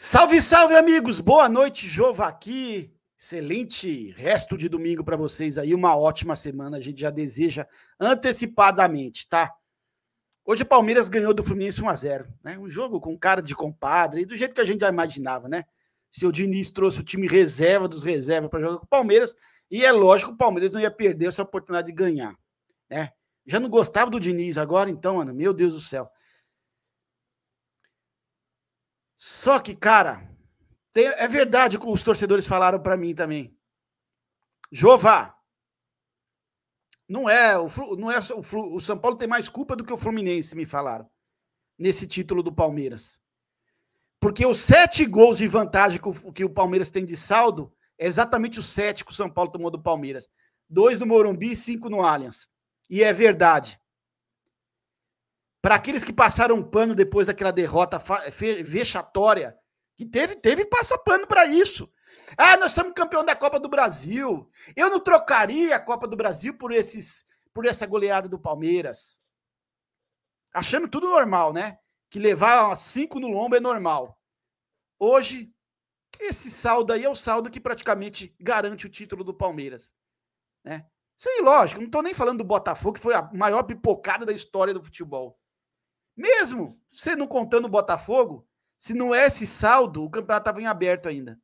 Salve, salve, amigos! Boa noite, Jova aqui. Excelente resto de domingo para vocês aí. Uma ótima semana, a gente já deseja antecipadamente, tá? Hoje o Palmeiras ganhou do Fluminense 1x0, né? Um jogo com cara de compadre, do jeito que a gente já imaginava, né? Se o Diniz trouxe o time reserva dos reservas para jogar com o Palmeiras, e é lógico que o Palmeiras não ia perder essa oportunidade de ganhar, né? Já não gostava do Diniz agora, então, mano, meu Deus do céu. Só que, cara, tem, é verdade o que os torcedores falaram para mim também. Jová, não é, o, não é o, o São Paulo tem mais culpa do que o Fluminense, me falaram, nesse título do Palmeiras. Porque os sete gols de vantagem que o Palmeiras tem de saldo é exatamente os sete que o São Paulo tomou do Palmeiras. Dois no Morumbi e cinco no Allianz. E é verdade. Para aqueles que passaram pano depois daquela derrota vexatória, que teve, teve passa pano para isso. Ah, nós somos campeão da Copa do Brasil. Eu não trocaria a Copa do Brasil por esses por essa goleada do Palmeiras. Achando tudo normal, né? Que levar cinco no lombo é normal. Hoje, esse saldo aí é o saldo que praticamente garante o título do Palmeiras. Né? Sem lógico, não estou nem falando do Botafogo, que foi a maior pipocada da história do futebol. Mesmo você não contando o Botafogo, se não é esse saldo, o campeonato estava em aberto ainda.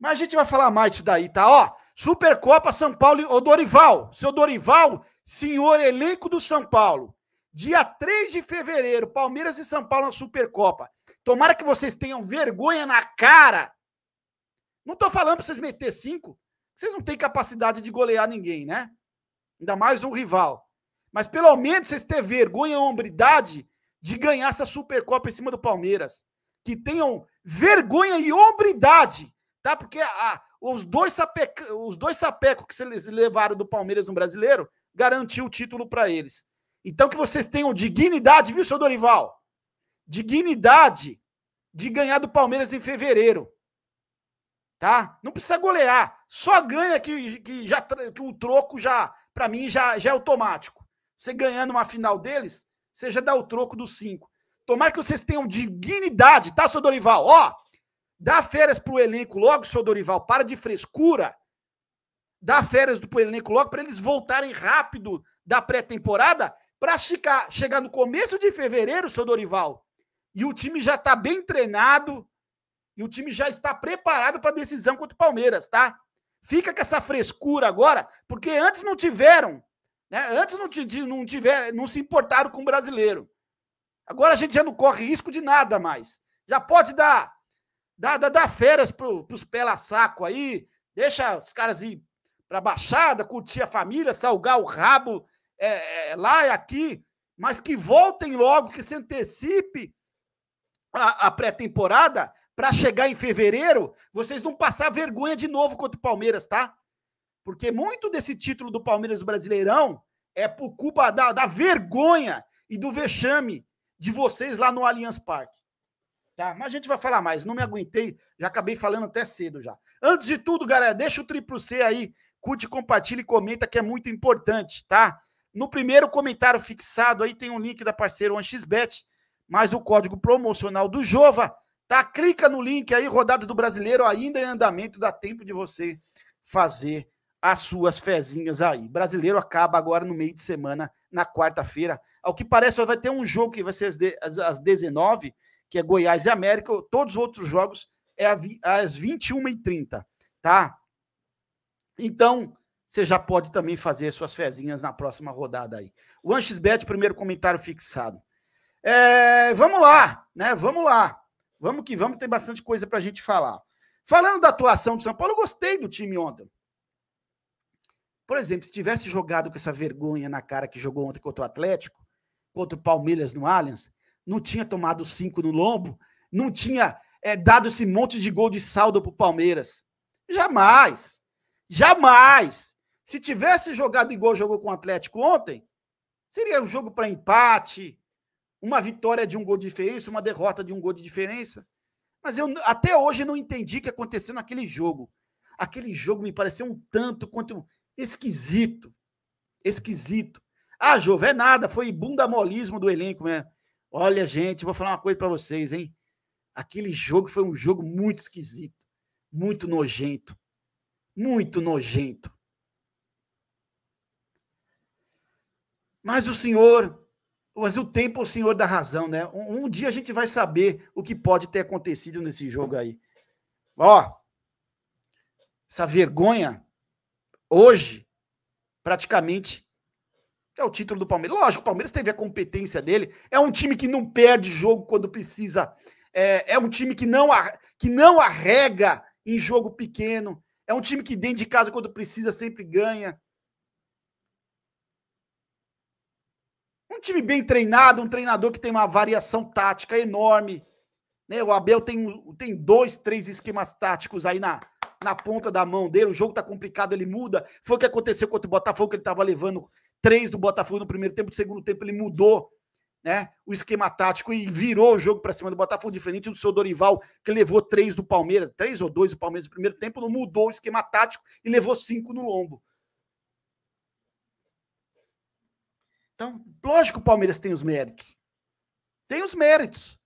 Mas a gente vai falar mais disso daí, tá? Ó, Supercopa São Paulo, o Dorival, seu Dorival, senhor elenco do São Paulo. Dia 3 de fevereiro, Palmeiras e São Paulo na Supercopa. Tomara que vocês tenham vergonha na cara. Não tô falando para vocês meter cinco. Vocês não têm capacidade de golear ninguém, né? Ainda mais um rival. Mas pelo menos vocês têm vergonha e hombridade de ganhar essa Supercopa em cima do Palmeiras. Que tenham vergonha e hombridade, tá? Porque os, dois sapeca, os dois sapecos que vocês levaram do Palmeiras no brasileiro garantiu o título para eles. Então que vocês tenham dignidade, viu, seu Dorival? Dignidade de ganhar do Palmeiras em fevereiro. Tá? Não precisa golear. Só ganha que, que, já, que o troco já, para mim, já, já é automático. Você ganhando uma final deles, você já dá o troco dos cinco. Tomara que vocês tenham dignidade, tá, seu Dorival? Ó, dá férias pro elenco logo, seu Dorival. Para de frescura. Dá férias pro elenco logo para eles voltarem rápido da pré-temporada para chegar no começo de fevereiro, seu Dorival. E o time já tá bem treinado e o time já está preparado para a decisão contra o Palmeiras, tá? Fica com essa frescura agora, porque antes não tiveram. Né? Antes não, não, tiver, não se importaram com o brasileiro. Agora a gente já não corre risco de nada mais. Já pode dar, dar, dar, dar férias para os pela saco aí, deixa os caras ir para a Baixada, curtir a família, salgar o rabo é, é, lá e aqui, mas que voltem logo, que se antecipe a, a pré-temporada para chegar em fevereiro, vocês não passar vergonha de novo contra o Palmeiras, tá? Porque muito desse título do Palmeiras do Brasileirão é por culpa da, da vergonha e do vexame de vocês lá no Allianz Parque. Tá? Mas a gente vai falar mais. Não me aguentei, já acabei falando até cedo já. Antes de tudo, galera, deixa o triplo C aí. Curte, compartilha e comenta que é muito importante, tá? No primeiro comentário fixado aí tem um link da parceira OneXBet, mais o código promocional do Jova, tá? Clica no link aí, rodada do brasileiro ainda em andamento, dá tempo de você fazer as suas fezinhas aí. Brasileiro acaba agora no meio de semana, na quarta-feira. Ao que parece, vai ter um jogo que vai ser às, de, às, às 19 que é Goiás e América. Todos os outros jogos é às 21h30, tá? Então, você já pode também fazer suas fezinhas na próxima rodada aí. O Anxisbet, primeiro comentário fixado. É, vamos lá, né? Vamos lá. Vamos que vamos, tem bastante coisa para gente falar. Falando da atuação do São Paulo, eu gostei do time ontem. Por exemplo, se tivesse jogado com essa vergonha na cara que jogou ontem contra o Atlético, contra o Palmeiras no Allianz, não tinha tomado cinco no lombo, não tinha é, dado esse monte de gol de saldo para o Palmeiras. Jamais! Jamais! Se tivesse jogado igual jogou com o Atlético ontem, seria um jogo para empate, uma vitória de um gol de diferença, uma derrota de um gol de diferença. Mas eu até hoje não entendi o que aconteceu naquele jogo. Aquele jogo me pareceu um tanto quanto Esquisito. Esquisito. Ah, Jovem, é nada, foi bundamolismo do elenco, né? Olha, gente, vou falar uma coisa para vocês, hein? Aquele jogo foi um jogo muito esquisito, muito nojento. Muito nojento. Mas o senhor, mas o tempo é o senhor da razão, né? Um, um dia a gente vai saber o que pode ter acontecido nesse jogo aí. Ó, essa vergonha hoje, praticamente, é o título do Palmeiras. Lógico, o Palmeiras teve a competência dele. É um time que não perde jogo quando precisa. É, é um time que não, que não arrega em jogo pequeno. É um time que dentro de casa, quando precisa, sempre ganha. Um time bem treinado, um treinador que tem uma variação tática enorme. Né? O Abel tem, tem dois, três esquemas táticos aí na, na ponta da mão dele, o jogo tá complicado, ele muda. Foi o que aconteceu contra o Botafogo, que ele tava levando três do Botafogo no primeiro tempo, no segundo tempo ele mudou né, o esquema tático e virou o jogo para cima do Botafogo, diferente do seu Dorival, que levou três do Palmeiras, três ou dois do Palmeiras no primeiro tempo, não mudou o esquema tático e levou cinco no lombo. Então, lógico que o Palmeiras tem os méritos. Tem os méritos.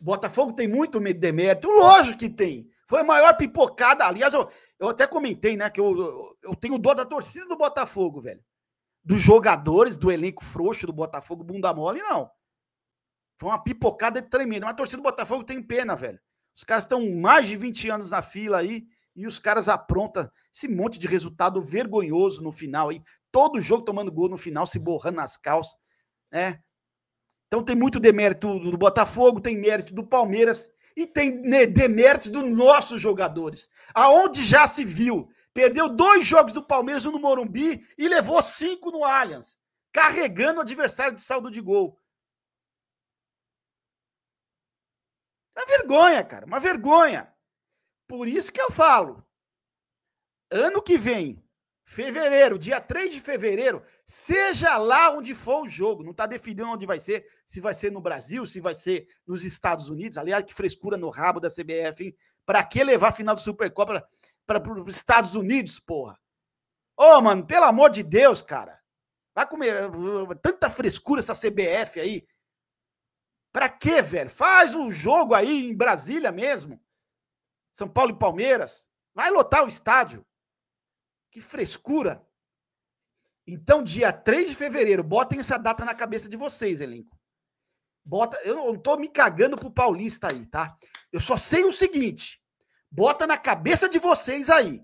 Botafogo tem muito demérito, lógico que tem. Foi a maior pipocada. Aliás, eu, eu até comentei, né? Que eu, eu, eu tenho dó da torcida do Botafogo, velho. Dos jogadores, do elenco frouxo do Botafogo, bunda mole, não. Foi uma pipocada tremenda. Mas a torcida do Botafogo tem pena, velho. Os caras estão mais de 20 anos na fila aí e os caras aprontam esse monte de resultado vergonhoso no final aí. Todo jogo tomando gol no final, se borrando nas calças, né? Então tem muito demérito do Botafogo, tem mérito do Palmeiras e tem né, demérito dos nossos jogadores. Aonde já se viu, perdeu dois jogos do Palmeiras, um no Morumbi e levou cinco no Allianz, carregando o adversário de saldo de gol. Uma é vergonha, cara, uma vergonha. Por isso que eu falo. Ano que vem, Fevereiro, dia 3 de fevereiro, seja lá onde for o jogo, não está definindo onde vai ser, se vai ser no Brasil, se vai ser nos Estados Unidos. Aliás, que frescura no rabo da CBF, Para que levar a final do Supercopa para os Estados Unidos, porra? Ô, oh, mano, pelo amor de Deus, cara. Vai comer uh, uh, tanta frescura essa CBF aí. Pra quê, velho? Faz um jogo aí em Brasília mesmo. São Paulo e Palmeiras. Vai lotar o estádio. Que frescura! Então, dia 3 de fevereiro, botem essa data na cabeça de vocês, elenco. Bota, eu não tô me cagando pro paulista aí, tá? Eu só sei o seguinte, bota na cabeça de vocês aí.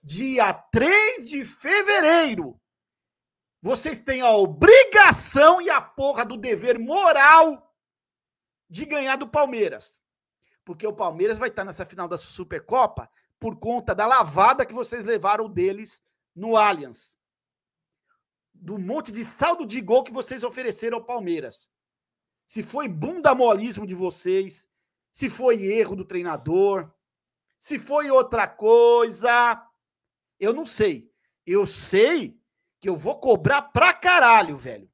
Dia 3 de fevereiro, vocês têm a obrigação e a porra do dever moral de ganhar do Palmeiras. Porque o Palmeiras vai estar nessa final da Supercopa por conta da lavada que vocês levaram deles no Allianz. Do monte de saldo de gol que vocês ofereceram ao Palmeiras. Se foi bunda molismo de vocês, se foi erro do treinador, se foi outra coisa, eu não sei. Eu sei que eu vou cobrar pra caralho, velho.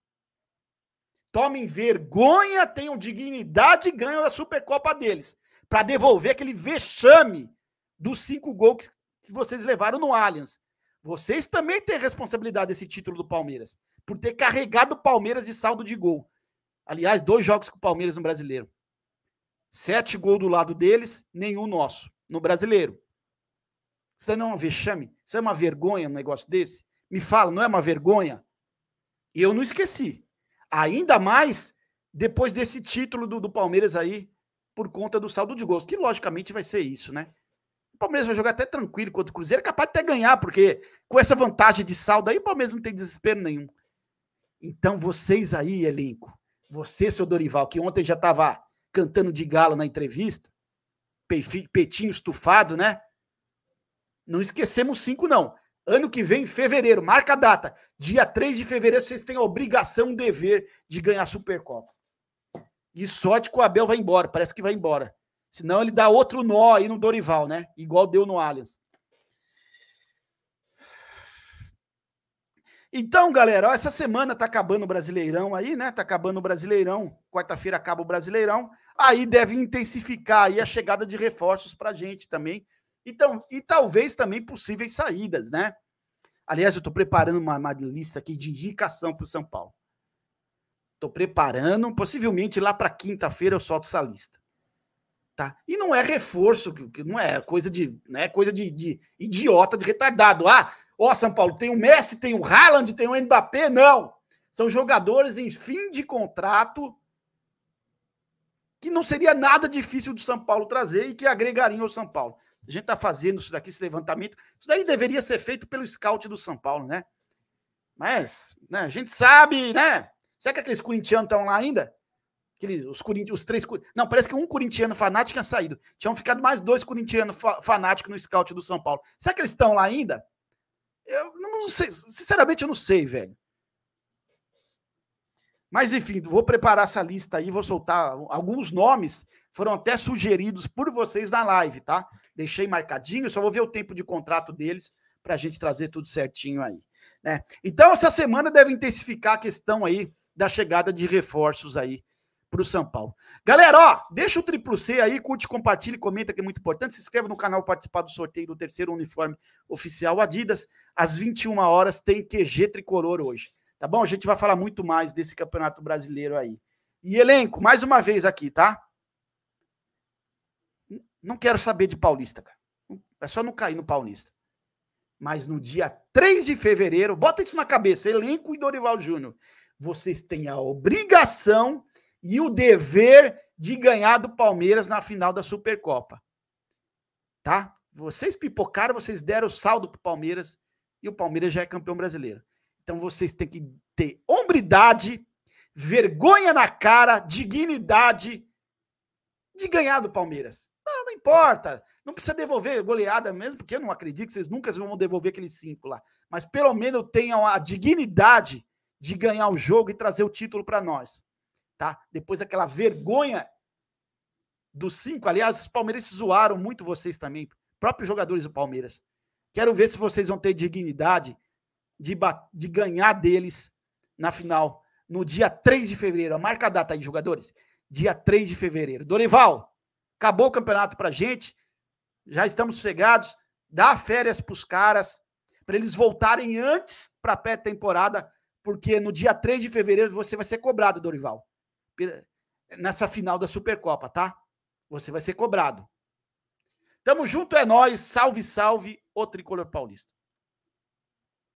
Tomem vergonha, tenham dignidade e ganham a Supercopa deles. Para devolver aquele vexame dos cinco gols que vocês levaram no Allianz. Vocês também têm responsabilidade desse título do Palmeiras, por ter carregado o Palmeiras de saldo de gol. Aliás, dois jogos com o Palmeiras no brasileiro. Sete gols do lado deles, nenhum nosso, no brasileiro. Isso não é um vexame? Isso é uma vergonha um negócio desse? Me fala, não é uma vergonha? Eu não esqueci. Ainda mais depois desse título do, do Palmeiras aí, por conta do saldo de gols, que logicamente vai ser isso, né? Palmeiras vai jogar até tranquilo contra o Cruzeiro, capaz de até ganhar, porque com essa vantagem de saldo aí, o Palmeiras não tem desespero nenhum. Então, vocês aí, elenco, você, seu Dorival, que ontem já estava cantando de galo na entrevista, peitinho estufado, né? Não esquecemos cinco, não. Ano que vem, fevereiro, marca a data. Dia 3 de fevereiro, vocês têm a obrigação, o dever de ganhar a Supercopa. E sorte que o Abel vai embora, parece que vai embora. Senão ele dá outro nó aí no Dorival, né? Igual deu no Allianz. Então, galera, ó, essa semana tá acabando o Brasileirão aí, né? Tá acabando o Brasileirão. Quarta-feira acaba o Brasileirão. Aí deve intensificar aí a chegada de reforços pra gente também. Então, e talvez também possíveis saídas, né? Aliás, eu estou preparando uma, uma, lista aqui de indicação para o São Paulo. Estou preparando, possivelmente lá para quinta-feira eu solto essa lista. Tá? E não é reforço, que não é coisa de, né, coisa de, de idiota, de retardado. Ah, ó, São Paulo, tem o Messi, tem o Haaland, tem o Mbappé. Não. São jogadores em fim de contrato que não seria nada difícil de São Paulo trazer e que agregariam ao São Paulo. A gente tá fazendo isso daqui, esse levantamento. Isso daí deveria ser feito pelo scout do São Paulo, né? Mas né, a gente sabe, né? Será que aqueles corintianos estão lá ainda? os, os três. Não, parece que um corintiano fanático tinha saído. Tinham ficado mais dois corintianos fa, fanáticos no scout do São Paulo. Será que eles estão lá ainda? Eu não sei. Sinceramente, eu não sei, velho. Mas, enfim, vou preparar essa lista aí, vou soltar alguns nomes. Foram até sugeridos por vocês na live, tá? Deixei marcadinho, só vou ver o tempo de contrato deles para a gente trazer tudo certinho aí. Né? Então, essa semana deve intensificar a questão aí da chegada de reforços aí para o São Paulo. Galera, ó, deixa o triplo C aí, curte, compartilha, comenta que é muito importante. Se inscreva no canal participar do sorteio do terceiro uniforme oficial Adidas. Às 21 horas tem QG Tricolor hoje. Tá bom? A gente vai falar muito mais desse campeonato brasileiro aí. E elenco, mais uma vez aqui, tá? Não quero saber de paulista, cara. É só não cair no paulista. Mas no dia 3 de fevereiro, bota isso na cabeça, elenco e Dorival Júnior. Vocês têm a obrigação e o dever de ganhar do Palmeiras na final da Supercopa. Tá? Vocês pipocaram, vocês deram o saldo pro Palmeiras e o Palmeiras já é campeão brasileiro. Então vocês têm que ter hombridade, vergonha na cara, dignidade de ganhar do Palmeiras. Não, não importa. Não precisa devolver goleada mesmo, porque eu não acredito que vocês nunca vão devolver aquele cinco lá. Mas pelo menos tenham a dignidade de ganhar o jogo e trazer o título para nós tá? Depois daquela vergonha dos cinco, aliás, os palmeirenses zoaram muito vocês também, próprios jogadores do Palmeiras. Quero ver se vocês vão ter dignidade de, de ganhar deles na final, no dia 3 de fevereiro. Marca a data aí, jogadores. Dia 3 de fevereiro. Dorival, acabou o campeonato pra gente, já estamos sossegados, dá férias pros caras, para eles voltarem antes pra pré-temporada, porque no dia 3 de fevereiro você vai ser cobrado, Dorival nessa final da Supercopa, tá? Você vai ser cobrado. Tamo junto, é nós. Salve, salve o tricolor paulista.